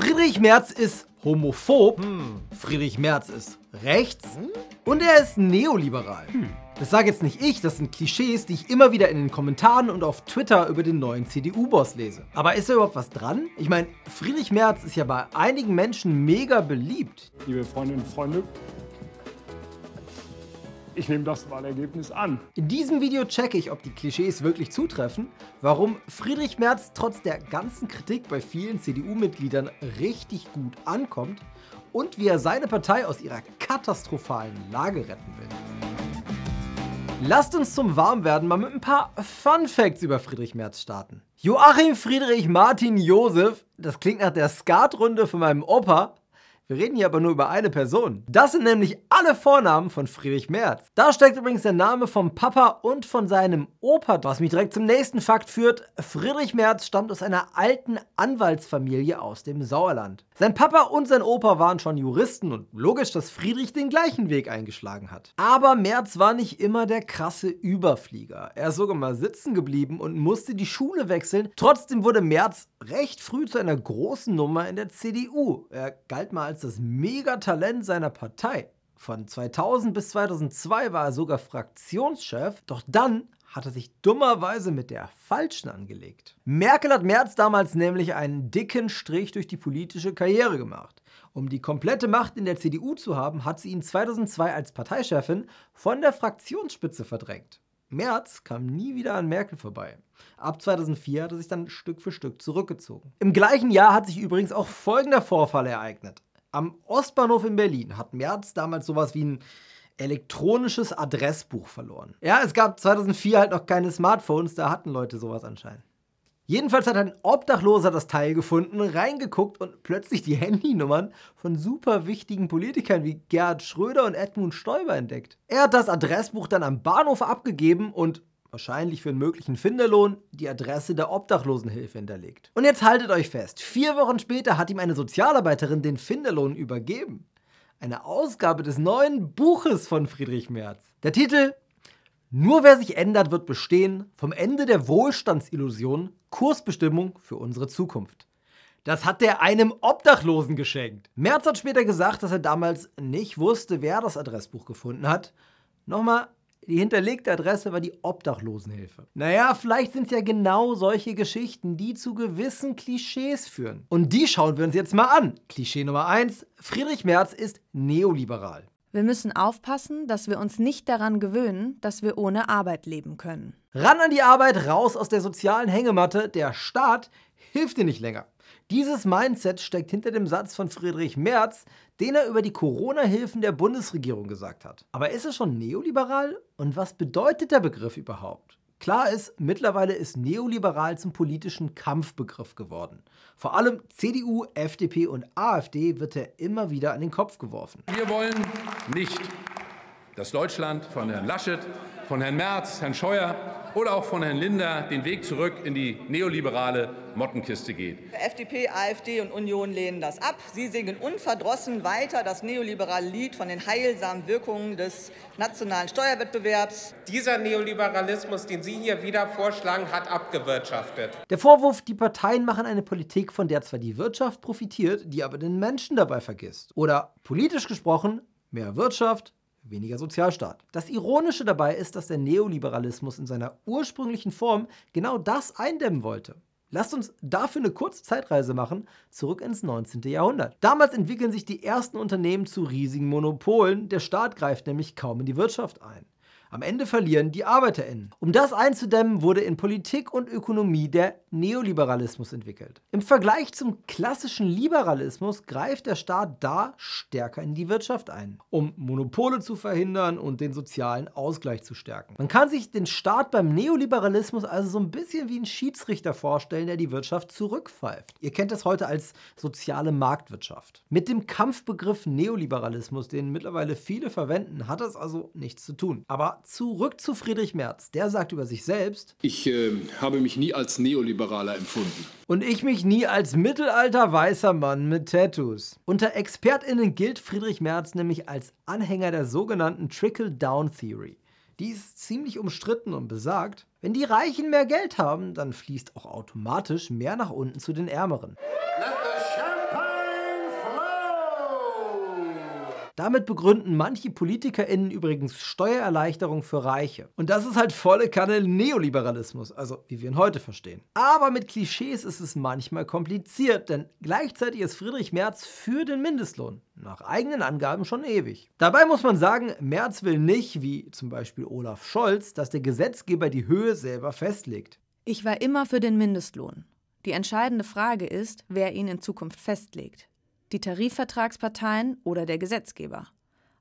Friedrich Merz ist homophob, hm. Friedrich Merz ist rechts hm? und er ist neoliberal. Hm. Das sage jetzt nicht ich, das sind Klischees, die ich immer wieder in den Kommentaren und auf Twitter über den neuen CDU-Boss lese. Aber ist da überhaupt was dran? Ich meine, Friedrich Merz ist ja bei einigen Menschen mega beliebt. Liebe Freundinnen und Freunde, ich nehme das Wahlergebnis an. In diesem Video checke ich, ob die Klischees wirklich zutreffen, warum Friedrich Merz trotz der ganzen Kritik bei vielen CDU-Mitgliedern richtig gut ankommt und wie er seine Partei aus ihrer katastrophalen Lage retten will. Lasst uns zum Warmwerden mal mit ein paar Fun Facts über Friedrich Merz starten. Joachim Friedrich Martin Josef, das klingt nach der Skatrunde von meinem Opa, wir reden hier aber nur über eine Person. Das sind nämlich alle Vornamen von Friedrich Merz. Da steckt übrigens der Name vom Papa und von seinem Opa, was mich direkt zum nächsten Fakt führt. Friedrich Merz stammt aus einer alten Anwaltsfamilie aus dem Sauerland. Sein Papa und sein Opa waren schon Juristen und logisch, dass Friedrich den gleichen Weg eingeschlagen hat. Aber Merz war nicht immer der krasse Überflieger. Er ist sogar mal sitzen geblieben und musste die Schule wechseln. Trotzdem wurde Merz recht früh zu einer großen Nummer in der CDU. Er galt mal als als das Megatalent seiner Partei. Von 2000 bis 2002 war er sogar Fraktionschef, doch dann hat er sich dummerweise mit der falschen angelegt. Merkel hat Merz damals nämlich einen dicken Strich durch die politische Karriere gemacht. Um die komplette Macht in der CDU zu haben, hat sie ihn 2002 als Parteichefin von der Fraktionsspitze verdrängt. Merz kam nie wieder an Merkel vorbei. Ab 2004 hat er sich dann Stück für Stück zurückgezogen. Im gleichen Jahr hat sich übrigens auch folgender Vorfall ereignet. Am Ostbahnhof in Berlin hat Merz damals sowas wie ein elektronisches Adressbuch verloren. Ja, es gab 2004 halt noch keine Smartphones, da hatten Leute sowas anscheinend. Jedenfalls hat ein Obdachloser das Teil gefunden, reingeguckt und plötzlich die Handynummern von super wichtigen Politikern wie Gerhard Schröder und Edmund Stoiber entdeckt. Er hat das Adressbuch dann am Bahnhof abgegeben und wahrscheinlich für einen möglichen Finderlohn, die Adresse der Obdachlosenhilfe hinterlegt. Und jetzt haltet euch fest, vier Wochen später hat ihm eine Sozialarbeiterin den Finderlohn übergeben. Eine Ausgabe des neuen Buches von Friedrich Merz. Der Titel Nur wer sich ändert, wird bestehen. Vom Ende der Wohlstandsillusion, Kursbestimmung für unsere Zukunft. Das hat er einem Obdachlosen geschenkt. Merz hat später gesagt, dass er damals nicht wusste, wer das Adressbuch gefunden hat. Nochmal die hinterlegte Adresse war die Obdachlosenhilfe. Naja, vielleicht sind es ja genau solche Geschichten, die zu gewissen Klischees führen. Und die schauen wir uns jetzt mal an. Klischee Nummer 1, Friedrich Merz ist neoliberal. Wir müssen aufpassen, dass wir uns nicht daran gewöhnen, dass wir ohne Arbeit leben können. Ran an die Arbeit, raus aus der sozialen Hängematte. Der Staat hilft dir nicht länger. Dieses Mindset steckt hinter dem Satz von Friedrich Merz, den er über die Corona-Hilfen der Bundesregierung gesagt hat. Aber ist er schon neoliberal? Und was bedeutet der Begriff überhaupt? Klar ist, mittlerweile ist neoliberal zum politischen Kampfbegriff geworden. Vor allem CDU, FDP und AfD wird er immer wieder an den Kopf geworfen. Wir wollen nicht, dass Deutschland von Herrn Laschet von Herrn Merz, Herrn Scheuer oder auch von Herrn Linder den Weg zurück in die neoliberale Mottenkiste geht. FDP, AfD und Union lehnen das ab. Sie singen unverdrossen weiter das neoliberale Lied von den heilsamen Wirkungen des nationalen Steuerwettbewerbs. Dieser Neoliberalismus, den Sie hier wieder vorschlagen, hat abgewirtschaftet. Der Vorwurf, die Parteien machen eine Politik, von der zwar die Wirtschaft profitiert, die aber den Menschen dabei vergisst. Oder politisch gesprochen, mehr Wirtschaft, weniger Sozialstaat. Das Ironische dabei ist, dass der Neoliberalismus in seiner ursprünglichen Form genau das eindämmen wollte. Lasst uns dafür eine kurze Zeitreise machen, zurück ins 19. Jahrhundert. Damals entwickeln sich die ersten Unternehmen zu riesigen Monopolen, der Staat greift nämlich kaum in die Wirtschaft ein. Am Ende verlieren die ArbeiterInnen. Um das einzudämmen, wurde in Politik und Ökonomie der Neoliberalismus entwickelt. Im Vergleich zum klassischen Liberalismus greift der Staat da stärker in die Wirtschaft ein, um Monopole zu verhindern und den sozialen Ausgleich zu stärken. Man kann sich den Staat beim Neoliberalismus also so ein bisschen wie einen Schiedsrichter vorstellen, der die Wirtschaft zurückpfeift. Ihr kennt das heute als soziale Marktwirtschaft. Mit dem Kampfbegriff Neoliberalismus, den mittlerweile viele verwenden, hat das also nichts zu tun. Aber zurück zu Friedrich Merz. Der sagt über sich selbst: Ich äh, habe mich nie als Neoliberaler empfunden. Und ich mich nie als mittelalter weißer Mann mit Tattoos. Unter ExpertInnen gilt Friedrich Merz nämlich als Anhänger der sogenannten Trickle-Down-Theory. Die ist ziemlich umstritten und besagt, wenn die Reichen mehr Geld haben, dann fließt auch automatisch mehr nach unten zu den Ärmeren. Damit begründen manche PolitikerInnen übrigens Steuererleichterung für Reiche. Und das ist halt volle Kanne Neoliberalismus, also wie wir ihn heute verstehen. Aber mit Klischees ist es manchmal kompliziert, denn gleichzeitig ist Friedrich Merz für den Mindestlohn. Nach eigenen Angaben schon ewig. Dabei muss man sagen, Merz will nicht, wie zum Beispiel Olaf Scholz, dass der Gesetzgeber die Höhe selber festlegt. Ich war immer für den Mindestlohn. Die entscheidende Frage ist, wer ihn in Zukunft festlegt die Tarifvertragsparteien oder der Gesetzgeber.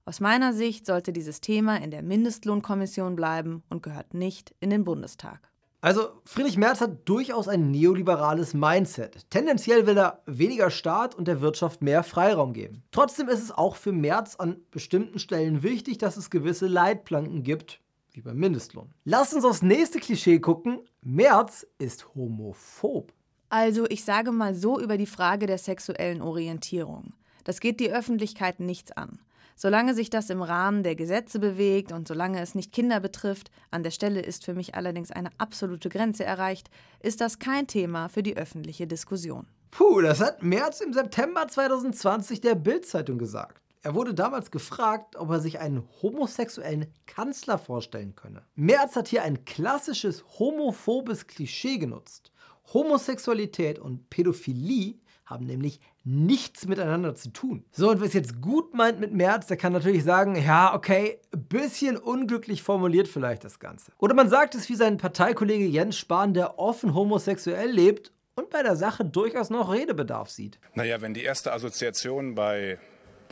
Aus meiner Sicht sollte dieses Thema in der Mindestlohnkommission bleiben und gehört nicht in den Bundestag. Also Friedrich Merz hat durchaus ein neoliberales Mindset. Tendenziell will er weniger Staat und der Wirtschaft mehr Freiraum geben. Trotzdem ist es auch für Merz an bestimmten Stellen wichtig, dass es gewisse Leitplanken gibt, wie beim Mindestlohn. Lass uns aufs nächste Klischee gucken. Merz ist homophob. Also ich sage mal so über die Frage der sexuellen Orientierung. Das geht die Öffentlichkeit nichts an. Solange sich das im Rahmen der Gesetze bewegt und solange es nicht Kinder betrifft, an der Stelle ist für mich allerdings eine absolute Grenze erreicht, ist das kein Thema für die öffentliche Diskussion. Puh, das hat Merz im September 2020 der Bild-Zeitung gesagt. Er wurde damals gefragt, ob er sich einen homosexuellen Kanzler vorstellen könne. Merz hat hier ein klassisches homophobes Klischee genutzt. Homosexualität und Pädophilie haben nämlich nichts miteinander zu tun. So, und wer es jetzt gut meint mit Merz, der kann natürlich sagen, ja, okay, bisschen unglücklich formuliert vielleicht das Ganze. Oder man sagt es wie sein Parteikollege Jens Spahn, der offen homosexuell lebt und bei der Sache durchaus noch Redebedarf sieht. Naja, wenn die erste Assoziation bei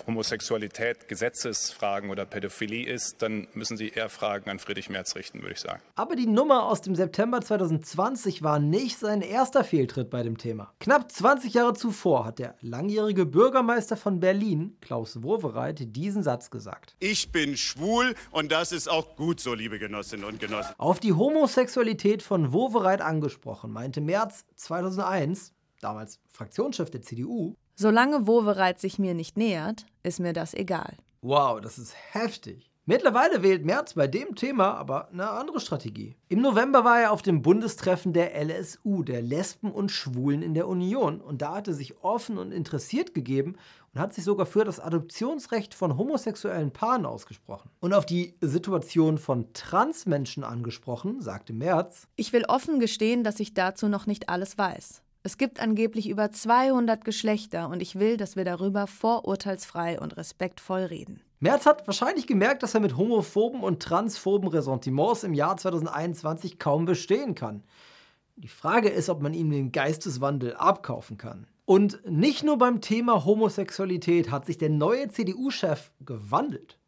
Homosexualität Gesetzesfragen oder Pädophilie ist, dann müssen Sie eher Fragen an Friedrich Merz richten, würde ich sagen. Aber die Nummer aus dem September 2020 war nicht sein erster Fehltritt bei dem Thema. Knapp 20 Jahre zuvor hat der langjährige Bürgermeister von Berlin, Klaus Wowereit, diesen Satz gesagt. Ich bin schwul und das ist auch gut so, liebe Genossinnen und Genossen. Auf die Homosexualität von Wowereit angesprochen, meinte Merz 2001, damals Fraktionschef der CDU, Solange Wovereit sich mir nicht nähert, ist mir das egal. Wow, das ist heftig. Mittlerweile wählt Merz bei dem Thema aber eine andere Strategie. Im November war er auf dem Bundestreffen der LSU, der Lesben und Schwulen in der Union, und da hat er sich offen und interessiert gegeben und hat sich sogar für das Adoptionsrecht von homosexuellen Paaren ausgesprochen. Und auf die Situation von Transmenschen angesprochen, sagte Merz: Ich will offen gestehen, dass ich dazu noch nicht alles weiß. Es gibt angeblich über 200 Geschlechter und ich will, dass wir darüber vorurteilsfrei und respektvoll reden. Merz hat wahrscheinlich gemerkt, dass er mit homophoben und transphoben Ressentiments im Jahr 2021 kaum bestehen kann. Die Frage ist, ob man ihm den Geisteswandel abkaufen kann. Und nicht nur beim Thema Homosexualität hat sich der neue CDU-Chef gewandelt.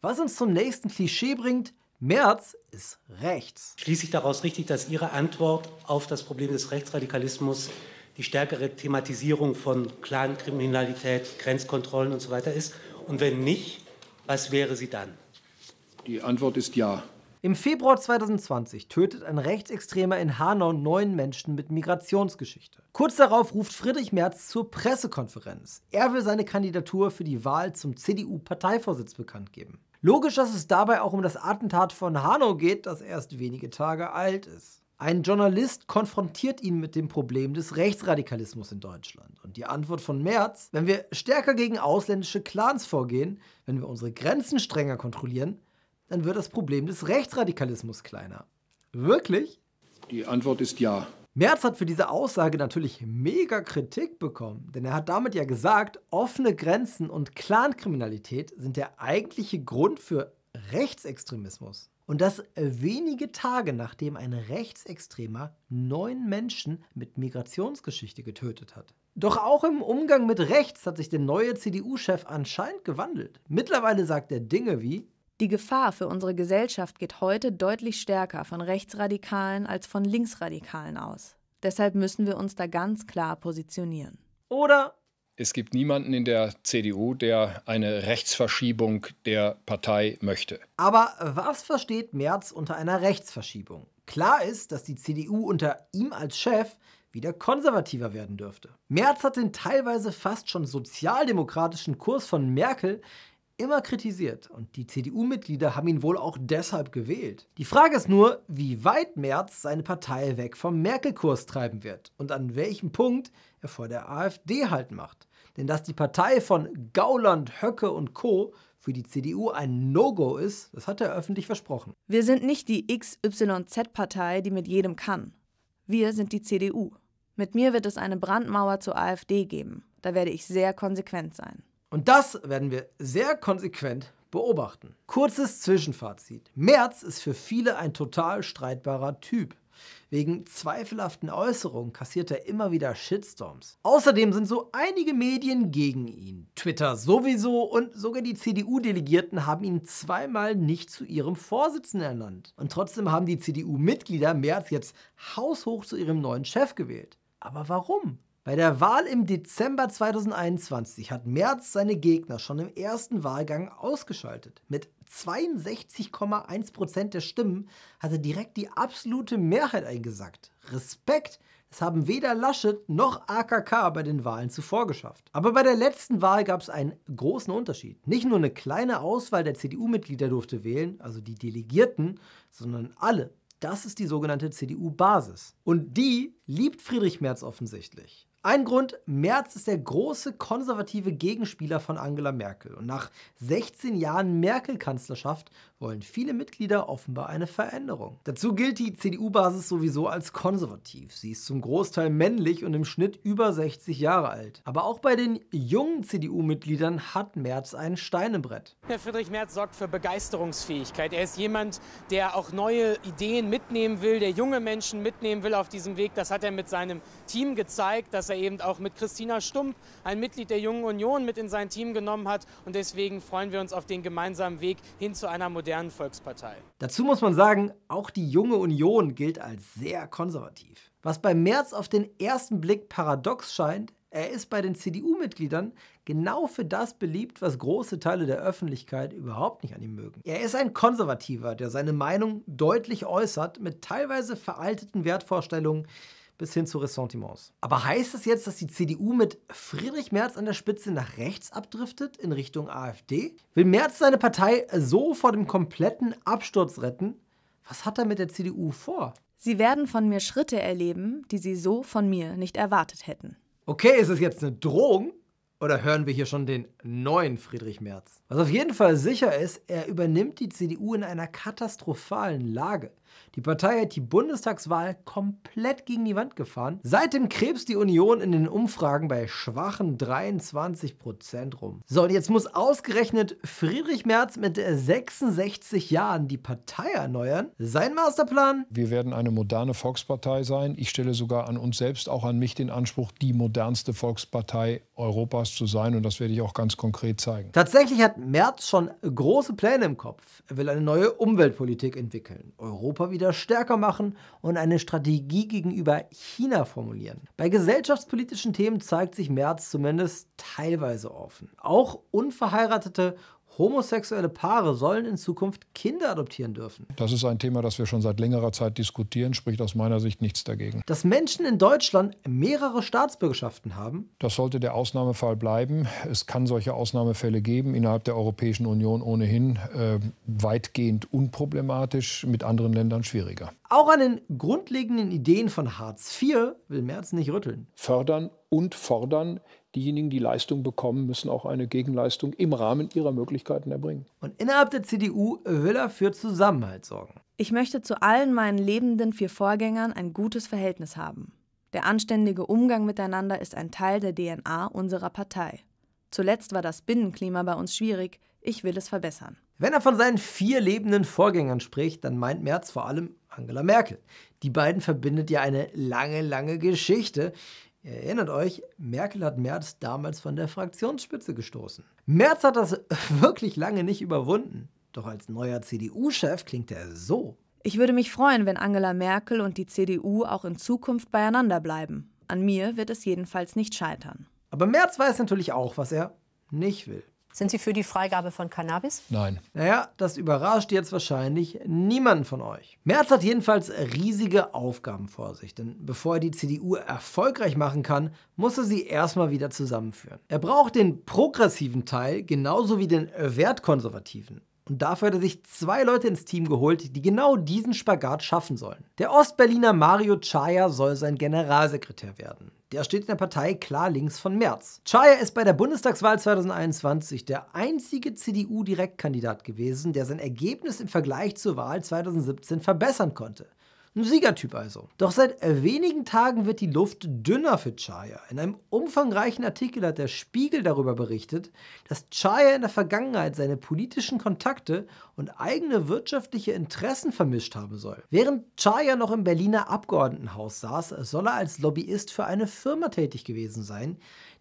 Was uns zum nächsten Klischee bringt, Merz ist rechts. Schließe ich daraus richtig, dass Ihre Antwort auf das Problem des Rechtsradikalismus die stärkere Thematisierung von Clankriminalität, Grenzkontrollen usw. So ist? Und wenn nicht, was wäre sie dann? Die Antwort ist ja. Im Februar 2020 tötet ein Rechtsextremer in Hanau neun Menschen mit Migrationsgeschichte. Kurz darauf ruft Friedrich Merz zur Pressekonferenz. Er will seine Kandidatur für die Wahl zum CDU-Parteivorsitz bekannt geben. Logisch, dass es dabei auch um das Attentat von Hanau geht, das erst wenige Tage alt ist. Ein Journalist konfrontiert ihn mit dem Problem des Rechtsradikalismus in Deutschland. Und die Antwort von Merz, wenn wir stärker gegen ausländische Clans vorgehen, wenn wir unsere Grenzen strenger kontrollieren, dann wird das Problem des Rechtsradikalismus kleiner. Wirklich? Die Antwort ist ja. Merz hat für diese Aussage natürlich mega Kritik bekommen, denn er hat damit ja gesagt, offene Grenzen und Clankriminalität sind der eigentliche Grund für Rechtsextremismus. Und das wenige Tage nachdem ein Rechtsextremer neun Menschen mit Migrationsgeschichte getötet hat. Doch auch im Umgang mit rechts hat sich der neue CDU-Chef anscheinend gewandelt. Mittlerweile sagt er Dinge wie, die Gefahr für unsere Gesellschaft geht heute deutlich stärker von Rechtsradikalen als von Linksradikalen aus. Deshalb müssen wir uns da ganz klar positionieren. Oder es gibt niemanden in der CDU, der eine Rechtsverschiebung der Partei möchte. Aber was versteht Merz unter einer Rechtsverschiebung? Klar ist, dass die CDU unter ihm als Chef wieder konservativer werden dürfte. Merz hat den teilweise fast schon sozialdemokratischen Kurs von Merkel immer kritisiert und die CDU-Mitglieder haben ihn wohl auch deshalb gewählt. Die Frage ist nur, wie weit Merz seine Partei weg vom Merkel-Kurs treiben wird und an welchem Punkt er vor der AfD halt macht. Denn dass die Partei von Gauland, Höcke und Co. für die CDU ein No-Go ist, das hat er öffentlich versprochen. Wir sind nicht die XYZ-Partei, die mit jedem kann. Wir sind die CDU. Mit mir wird es eine Brandmauer zur AfD geben. Da werde ich sehr konsequent sein. Und das werden wir sehr konsequent beobachten. Kurzes Zwischenfazit. Merz ist für viele ein total streitbarer Typ. Wegen zweifelhaften Äußerungen kassiert er immer wieder Shitstorms. Außerdem sind so einige Medien gegen ihn. Twitter sowieso und sogar die CDU-Delegierten haben ihn zweimal nicht zu ihrem Vorsitzenden ernannt. Und trotzdem haben die CDU-Mitglieder Merz jetzt haushoch zu ihrem neuen Chef gewählt. Aber warum? Bei der Wahl im Dezember 2021 hat Merz seine Gegner schon im ersten Wahlgang ausgeschaltet. Mit 62,1% der Stimmen hat er direkt die absolute Mehrheit eingesackt. Respekt, es haben weder Laschet noch AKK bei den Wahlen zuvor geschafft. Aber bei der letzten Wahl gab es einen großen Unterschied. Nicht nur eine kleine Auswahl der CDU-Mitglieder durfte wählen, also die Delegierten, sondern alle. Das ist die sogenannte CDU-Basis. Und die liebt Friedrich Merz offensichtlich. Ein Grund, Merz ist der große konservative Gegenspieler von Angela Merkel. Und nach 16 Jahren Merkel-Kanzlerschaft wollen viele Mitglieder offenbar eine Veränderung. Dazu gilt die CDU-Basis sowieso als konservativ. Sie ist zum Großteil männlich und im Schnitt über 60 Jahre alt. Aber auch bei den jungen CDU-Mitgliedern hat Merz ein Steinebrett. Herr Friedrich Merz sorgt für Begeisterungsfähigkeit. Er ist jemand, der auch neue Ideen mitnehmen will, der junge Menschen mitnehmen will auf diesem Weg. Das hat er mit seinem Team gezeigt, dass er eben auch mit Christina Stump, ein Mitglied der Jungen Union, mit in sein Team genommen hat. Und deswegen freuen wir uns auf den gemeinsamen Weg hin zu einer modernen Volkspartei. Dazu muss man sagen, auch die Junge Union gilt als sehr konservativ. Was bei Merz auf den ersten Blick paradox scheint, er ist bei den CDU-Mitgliedern genau für das beliebt, was große Teile der Öffentlichkeit überhaupt nicht an ihm mögen. Er ist ein Konservativer, der seine Meinung deutlich äußert mit teilweise veralteten Wertvorstellungen, bis hin zu Ressentiments. Aber heißt das jetzt, dass die CDU mit Friedrich Merz an der Spitze nach rechts abdriftet in Richtung AfD? Will Merz seine Partei so vor dem kompletten Absturz retten? Was hat er mit der CDU vor? Sie werden von mir Schritte erleben, die Sie so von mir nicht erwartet hätten. Okay, ist es jetzt eine Drohung? Oder hören wir hier schon den neuen Friedrich Merz? Was auf jeden Fall sicher ist, er übernimmt die CDU in einer katastrophalen Lage. Die Partei hat die Bundestagswahl komplett gegen die Wand gefahren. Seitdem krebst die Union in den Umfragen bei schwachen 23% Prozent rum. So, und jetzt muss ausgerechnet Friedrich Merz mit 66 Jahren die Partei erneuern. Sein Masterplan? Wir werden eine moderne Volkspartei sein. Ich stelle sogar an uns selbst, auch an mich, den Anspruch, die modernste Volkspartei Europas zu sein. Und das werde ich auch ganz konkret zeigen. Tatsächlich hat Merz schon große Pläne im Kopf. Er will eine neue Umweltpolitik entwickeln. Europa Europa wieder stärker machen und eine Strategie gegenüber China formulieren. Bei gesellschaftspolitischen Themen zeigt sich Merz zumindest teilweise offen. Auch unverheiratete homosexuelle Paare sollen in Zukunft Kinder adoptieren dürfen. Das ist ein Thema, das wir schon seit längerer Zeit diskutieren, spricht aus meiner Sicht nichts dagegen. Dass Menschen in Deutschland mehrere Staatsbürgerschaften haben? Das sollte der Ausnahmefall bleiben. Es kann solche Ausnahmefälle geben, innerhalb der Europäischen Union ohnehin äh, weitgehend unproblematisch, mit anderen Ländern schwieriger. Auch an den grundlegenden Ideen von Hartz IV will Merz nicht rütteln. Fördern und fordern diejenigen, die Leistung bekommen, müssen auch eine Gegenleistung im Rahmen ihrer Möglichkeiten erbringen. Und innerhalb der CDU will er für Zusammenhalt sorgen. Ich möchte zu allen meinen lebenden vier Vorgängern ein gutes Verhältnis haben. Der anständige Umgang miteinander ist ein Teil der DNA unserer Partei. Zuletzt war das Binnenklima bei uns schwierig. Ich will es verbessern. Wenn er von seinen vier lebenden Vorgängern spricht, dann meint Merz vor allem Angela Merkel. Die beiden verbindet ja eine lange, lange Geschichte. Ihr erinnert euch, Merkel hat Merz damals von der Fraktionsspitze gestoßen. Merz hat das wirklich lange nicht überwunden. Doch als neuer CDU-Chef klingt er so. Ich würde mich freuen, wenn Angela Merkel und die CDU auch in Zukunft beieinander bleiben. An mir wird es jedenfalls nicht scheitern. Aber Merz weiß natürlich auch, was er nicht will. Sind Sie für die Freigabe von Cannabis? Nein. Naja, das überrascht jetzt wahrscheinlich niemanden von euch. Merz hat jedenfalls riesige Aufgaben vor sich, denn bevor er die CDU erfolgreich machen kann, muss er sie erstmal wieder zusammenführen. Er braucht den progressiven Teil genauso wie den wertkonservativen. Und dafür hat er sich zwei Leute ins Team geholt, die genau diesen Spagat schaffen sollen. Der Ostberliner Mario Chaya soll sein Generalsekretär werden. Der steht in der Partei klar links von Merz. Chaya ist bei der Bundestagswahl 2021 der einzige CDU-Direktkandidat gewesen, der sein Ergebnis im Vergleich zur Wahl 2017 verbessern konnte. Ein Siegertyp also. Doch seit wenigen Tagen wird die Luft dünner für Chaya. In einem umfangreichen Artikel hat der Spiegel darüber berichtet, dass Chaya in der Vergangenheit seine politischen Kontakte und eigene wirtschaftliche Interessen vermischt haben soll. Während Chaya noch im Berliner Abgeordnetenhaus saß, soll er als Lobbyist für eine Firma tätig gewesen sein,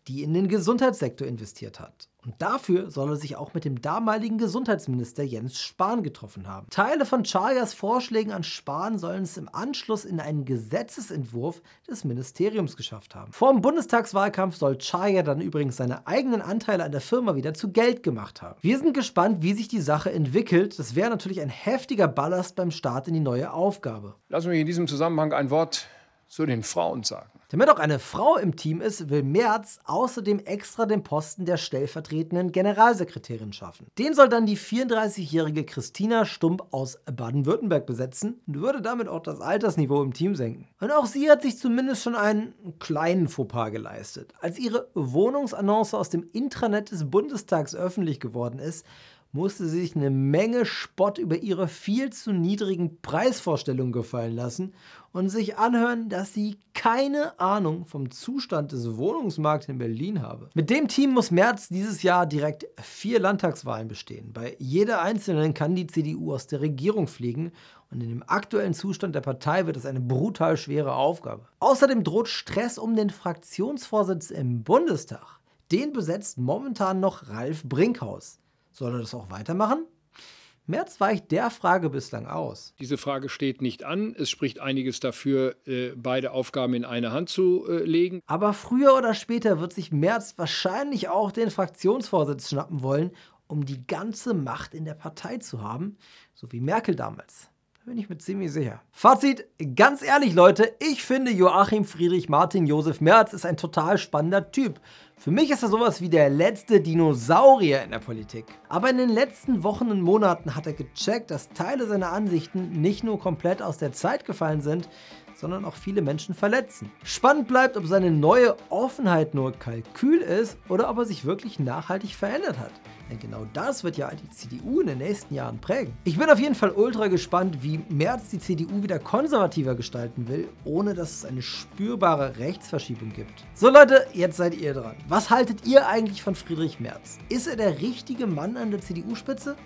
die in den Gesundheitssektor investiert hat. Und dafür soll er sich auch mit dem damaligen Gesundheitsminister Jens Spahn getroffen haben. Teile von Chagas Vorschlägen an Spahn sollen es im Anschluss in einen Gesetzesentwurf des Ministeriums geschafft haben. Vor dem Bundestagswahlkampf soll Chaya dann übrigens seine eigenen Anteile an der Firma wieder zu Geld gemacht haben. Wir sind gespannt, wie sich die Sache entwickelt. Das wäre natürlich ein heftiger Ballast beim Start in die neue Aufgabe. Lass mich in diesem Zusammenhang ein Wort zu den Frauen sagen. Damit auch eine Frau im Team ist, will Merz außerdem extra den Posten der stellvertretenden Generalsekretärin schaffen. Den soll dann die 34-jährige Christina Stump aus Baden-Württemberg besetzen und würde damit auch das Altersniveau im Team senken. Und auch sie hat sich zumindest schon einen kleinen Fauxpas geleistet. Als ihre Wohnungsannonce aus dem Intranet des Bundestags öffentlich geworden ist, musste sie sich eine Menge Spott über ihre viel zu niedrigen Preisvorstellungen gefallen lassen und sich anhören, dass sie keine Ahnung vom Zustand des Wohnungsmarkts in Berlin habe. Mit dem Team muss März dieses Jahr direkt vier Landtagswahlen bestehen. Bei jeder einzelnen kann die CDU aus der Regierung fliegen und in dem aktuellen Zustand der Partei wird es eine brutal schwere Aufgabe. Außerdem droht Stress um den Fraktionsvorsitz im Bundestag. Den besetzt momentan noch Ralf Brinkhaus. Soll er das auch weitermachen? Merz weicht der Frage bislang aus. Diese Frage steht nicht an. Es spricht einiges dafür, äh, beide Aufgaben in eine Hand zu äh, legen. Aber früher oder später wird sich Merz wahrscheinlich auch den Fraktionsvorsitz schnappen wollen, um die ganze Macht in der Partei zu haben, so wie Merkel damals bin ich mir ziemlich sicher. Fazit, ganz ehrlich Leute, ich finde Joachim Friedrich Martin Josef Merz ist ein total spannender Typ. Für mich ist er sowas wie der letzte Dinosaurier in der Politik. Aber in den letzten Wochen und Monaten hat er gecheckt, dass Teile seiner Ansichten nicht nur komplett aus der Zeit gefallen sind, sondern auch viele Menschen verletzen. Spannend bleibt, ob seine neue Offenheit nur Kalkül ist oder ob er sich wirklich nachhaltig verändert hat. Denn genau das wird ja die CDU in den nächsten Jahren prägen. Ich bin auf jeden Fall ultra gespannt, wie Merz die CDU wieder konservativer gestalten will, ohne dass es eine spürbare Rechtsverschiebung gibt. So Leute, jetzt seid ihr dran. Was haltet ihr eigentlich von Friedrich Merz? Ist er der richtige Mann an der CDU-Spitze?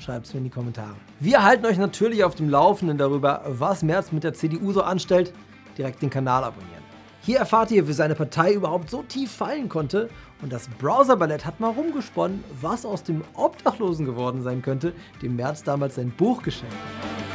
Schreibt es mir in die Kommentare. Wir halten euch natürlich auf dem Laufenden darüber, was Merz mit der CDU so anstellt. Direkt den Kanal abonnieren. Hier erfahrt ihr, wie seine Partei überhaupt so tief fallen konnte und das Browser-Ballett hat mal rumgesponnen, was aus dem Obdachlosen geworden sein könnte, dem Merz damals sein Buch geschenkt hat.